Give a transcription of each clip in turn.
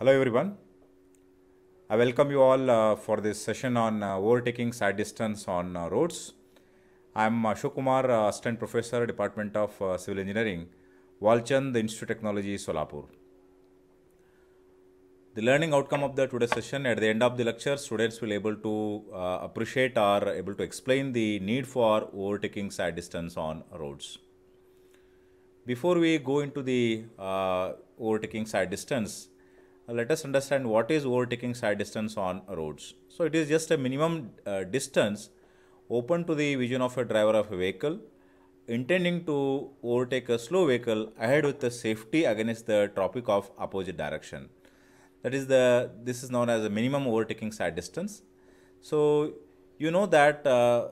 Hello everyone. I welcome you all uh, for this session on uh, overtaking side distance on uh, roads. I am Ashok Kumar, uh, Assistant Professor, Department of uh, Civil Engineering, Walchand Institute of Technology, Solapur. The learning outcome of the today's session at the end of the lecture, students will able to uh, appreciate or able to explain the need for overtaking side distance on roads. Before we go into the overtaking side distance, let us understand what is overtaking side distance on roads. So it is just a minimum uh, distance open to the vision of a driver of a vehicle intending to overtake a slow vehicle ahead with the safety against the topic of opposite direction. That is the this is known as a minimum overtaking side distance. So you know that uh,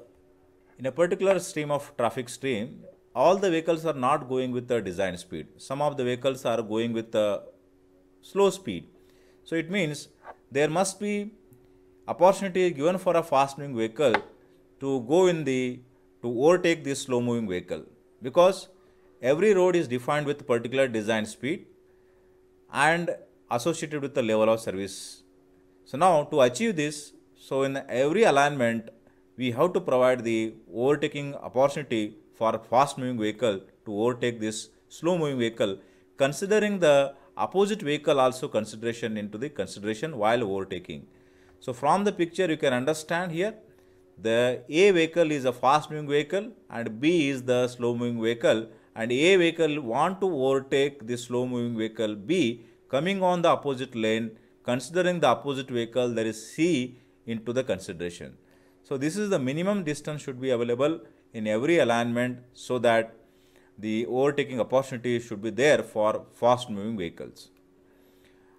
in a particular stream of traffic stream, all the vehicles are not going with the design speed. Some of the vehicles are going with the slow speed. So it means there must be opportunity given for a fast moving vehicle to go in the to overtake this slow moving vehicle because every road is defined with particular design speed and associated with the level of service. So now to achieve this, so in every alignment we have to provide the overtaking opportunity for fast moving vehicle to overtake this slow moving vehicle considering the opposite vehicle also consideration into the consideration while overtaking. So from the picture you can understand here the A vehicle is a fast moving vehicle and B is the slow moving vehicle and A vehicle want to overtake the slow moving vehicle B coming on the opposite lane considering the opposite vehicle there is C into the consideration. So this is the minimum distance should be available in every alignment so that the overtaking opportunity should be there for fast moving vehicles.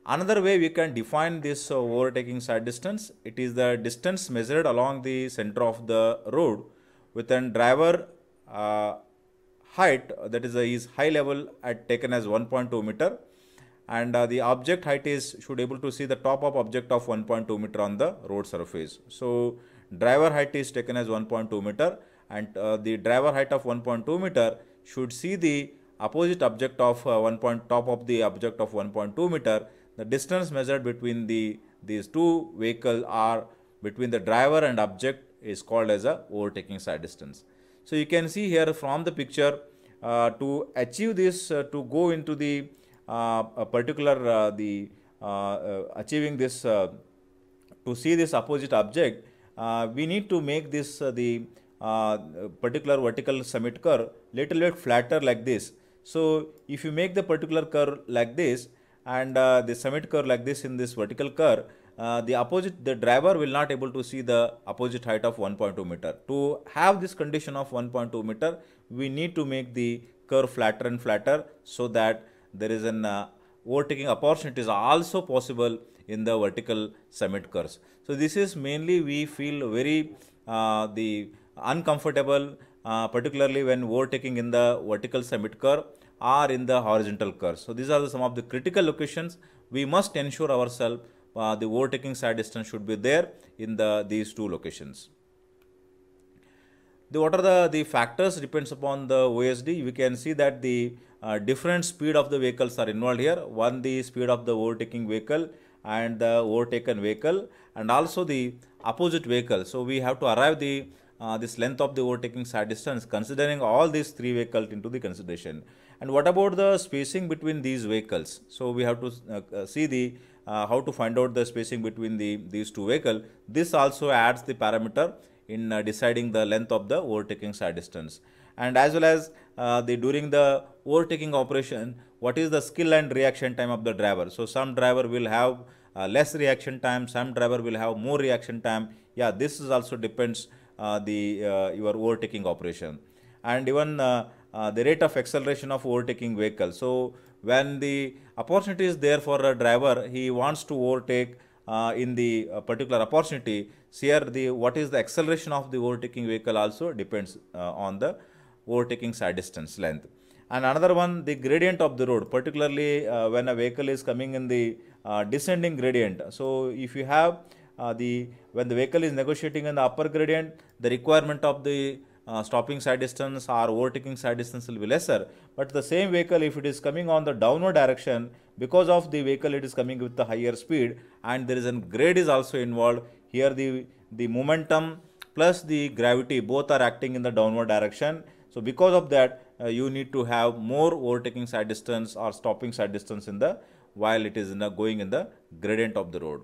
Another way we can define this uh, overtaking side distance, it is the distance measured along the center of the road with an driver uh, height uh, that is uh, high level at taken as 1.2 meter and uh, the object height is should able to see the top of object of 1.2 meter on the road surface. So driver height is taken as 1.2 meter and uh, the driver height of 1.2 meter should see the opposite object of uh, one point top of the object of 1.2 meter the distance measured between the these two vehicle are between the driver and object is called as a overtaking side distance so you can see here from the picture uh, to achieve this uh, to go into the uh, particular uh, the uh, achieving this to see this opposite object we need to make this the particular vertical summit curve little bit flatter like this. So if you make the particular curve like this and uh, the summit curve like this in this vertical curve, uh, the opposite, the driver will not able to see the opposite height of 1.2 meter. To have this condition of 1.2 meter, we need to make the curve flatter and flatter so that there is an uh, overtaking opportunity is also possible in the vertical summit curves. So this is mainly we feel very uh, the uncomfortable, uh, particularly when overtaking in the vertical summit curve or in the horizontal curve. So these are the, some of the critical locations we must ensure ourselves uh, the overtaking side distance should be there in the these two locations. The what are the, the factors depends upon the OSD. We can see that the uh, different speed of the vehicles are involved here. One the speed of the overtaking vehicle and the overtaken vehicle and also the opposite vehicle. So we have to arrive the uh, this length of the overtaking side distance, considering all these three vehicles into the consideration. And what about the spacing between these vehicles? So we have to uh, uh see the uh, how to find out the spacing between the these two vehicles. This also adds the parameter in uh, deciding the length of the overtaking side distance. And as well as the during the overtaking operation, what is the skill and reaction time of the driver? So some driver will have less reaction time, some driver will have more reaction time. Yeah, this is also depends uh, the uh, your overtaking operation and even uh, the rate of acceleration of overtaking vehicle. So when the opportunity is there for a driver, he wants to overtake uh, in the uh, particular opportunity here the what is the acceleration of the overtaking vehicle also depends uh, on the overtaking side distance length and another one the gradient of the road particularly when a vehicle is coming in the descending gradient so if you have uh, the when the vehicle is negotiating in the upper gradient, the requirement of the uh, stopping side distance or overtaking side distance will be lesser. But the same vehicle, if it is coming on the downward direction, because of the vehicle, it is coming with the higher speed, and there is a grade is also involved. Here, the the momentum plus the gravity both are acting in the downward direction. So, because of that, uh, you need to have more overtaking side distance or stopping side distance in the while it is in the, going in the gradient of the road.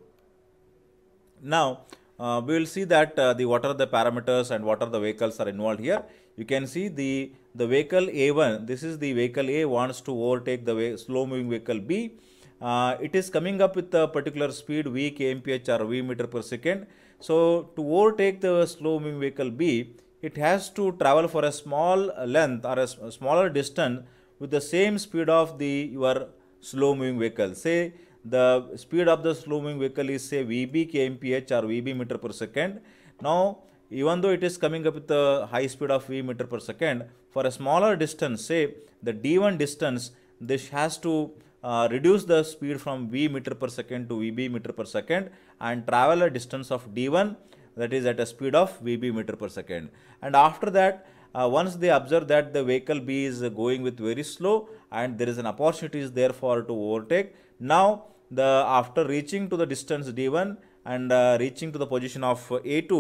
Now, uh, we will see that uh, the what are the parameters and what are the vehicles are involved here. You can see the, the vehicle A1, this is the vehicle A wants to overtake the slow moving vehicle B. Uh, it is coming up with a particular speed V kmph or V meter per second. So to overtake the slow moving vehicle B, it has to travel for a small length or a, a smaller distance with the same speed of the your slow moving vehicle. Say the speed of the slow moving vehicle is say VB kmph or VB meter per second. Now, even though it is coming up with a high speed of V meter per second, for a smaller distance, say the D1 distance, this has to uh, reduce the speed from V meter per second to VB meter per second and travel a distance of D1 that is at a speed of VB meter per second. And after that, uh, once they observe that the vehicle B is going with very slow and there is an opportunity is there for to overtake. Now the after reaching to the distance d1 and uh, reaching to the position of a2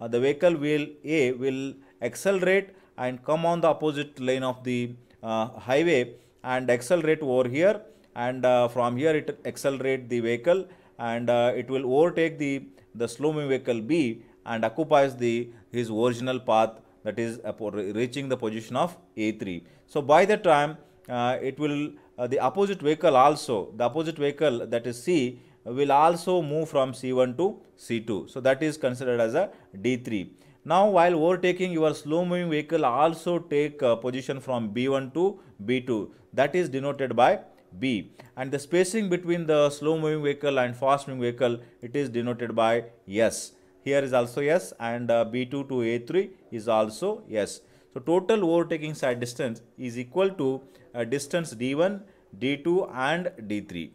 uh, the vehicle wheel a will accelerate and come on the opposite lane of the uh, highway and accelerate over here and uh, from here it accelerate the vehicle and uh, it will overtake the the slow moving vehicle b and occupies the his original path that is reaching the position of a3 so by the time it will uh, the opposite vehicle also, the opposite vehicle that is C will also move from C1 to C2. So that is considered as a D3. Now while overtaking your slow moving vehicle also take uh, position from B1 to B2 that is denoted by B and the spacing between the slow moving vehicle and fast moving vehicle it is denoted by S. Here is also S and uh, B2 to A3 is also S. So total overtaking side distance is equal to a uh, distance d1, d2 and d3.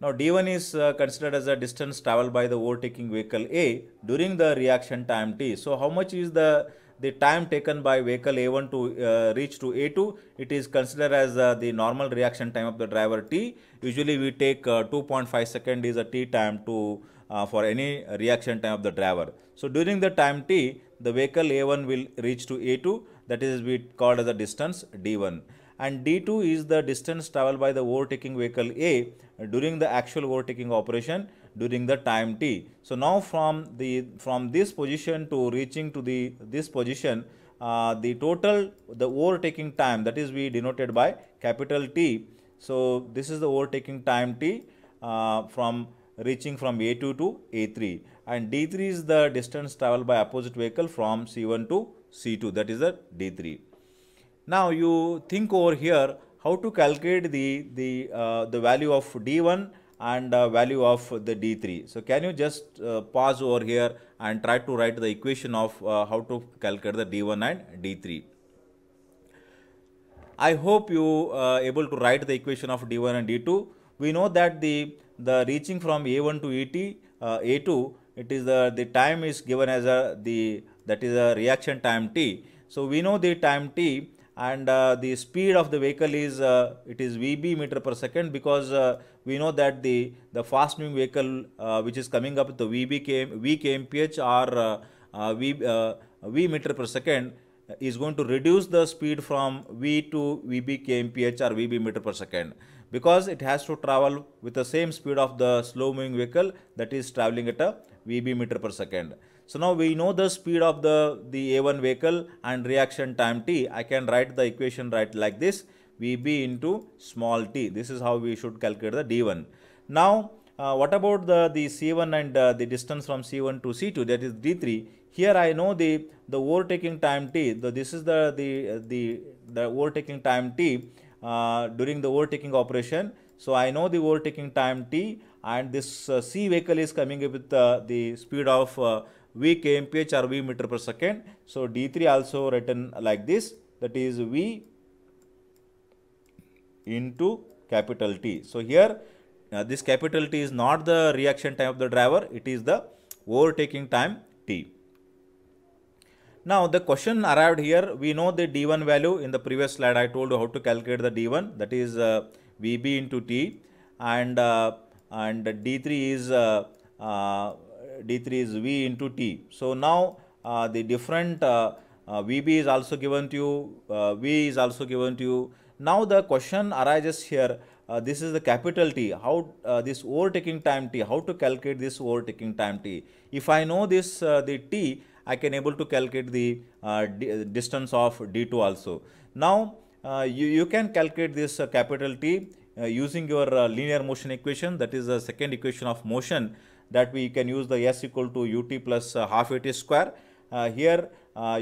Now d1 is uh, considered as a distance traveled by the overtaking vehicle A during the reaction time t. So how much is the the time taken by vehicle A1 to uh, reach to A2, it is considered as uh, the normal reaction time of the driver T. Usually we take uh, 2.5 second is a T time to uh, for any reaction time of the driver. So during the time t, the vehicle A1 will reach to A2 that is we called as the distance D1 and D2 is the distance traveled by the overtaking vehicle A during the actual overtaking operation during the time t. So now from the from this position to reaching to the this position uh, the total the overtaking time that is we denoted by capital T. So this is the overtaking time t uh, from reaching from A2 to A3 and D3 is the distance traveled by opposite vehicle from C1 to C2 that is the D3. Now you think over here how to calculate the, the, uh, the value of D1 and uh, value of the D3. So can you just uh, pause over here and try to write the equation of uh, how to calculate the D1 and D3. I hope you uh, able to write the equation of D1 and D2. We know that the the reaching from A1 to ET, uh, A2, it is the, the time is given as a, the, that is a reaction time T. So we know the time T and uh, the speed of the vehicle is, uh, it is VB meter per second because uh, we know that the, the fast moving vehicle uh, which is coming up the VB KM, VKMPH or uh, v, v meter per second is going to reduce the speed from V to VB KMPH or VB meter per second because it has to travel with the same speed of the slow moving vehicle that is traveling at a VB meter per second. So now we know the speed of the, the A1 vehicle and reaction time t. I can write the equation right like this. VB into small t. This is how we should calculate the D1. Now uh, what about the, the C1 and uh, the distance from C1 to C2 that is D3. Here I know the, the overtaking time t. The, this is the, the, the, the overtaking time t uh, during the overtaking operation. So I know the overtaking time t and this uh, C vehicle is coming with uh, the speed of uh, V kmph or V meter per second. So D3 also written like this that is V into capital T. So here uh, this capital T is not the reaction time of the driver it is the overtaking time T. Now the question arrived here, we know the D1 value in the previous slide I told you how to calculate the D1 that is uh, VB into T and uh, and D3 is uh, uh D3 is V into T. So now uh, the different uh, VB is also given to you, V is also given to you. Now the question arises here, this is the capital T, how this overtaking time T, how to calculate this overtaking time T. If I know this the T, I can able to calculate the uh, distance of d2 also. Now uh, you, you can calculate this uh, capital T uh, using your uh, linear motion equation that is the second equation of motion that we can use the s equal to ut plus uh, half A T square. here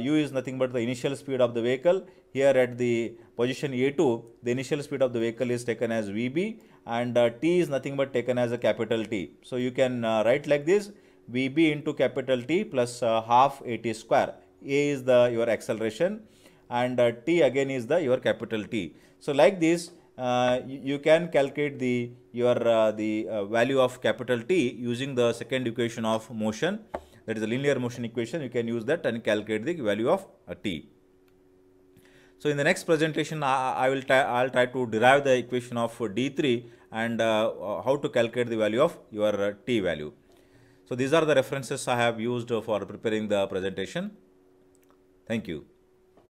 u is nothing but the initial speed of the vehicle. Here at the position A2 the initial speed of the vehicle is taken as Vb and t is nothing but taken as a capital T. So you can write like this VB into capital T plus uh, half AT square. A is the your acceleration and uh, T again is the your capital T. So like this, uh, you, can calculate the your uh, the uh, value of capital T using the second equation of motion. That is a linear motion equation. You can use that and calculate the value of uh, T. So in the next presentation, I, I will I'll try to derive the equation of D3 and how to calculate the value of your T value. So these are the references I have used for preparing the presentation. Thank you.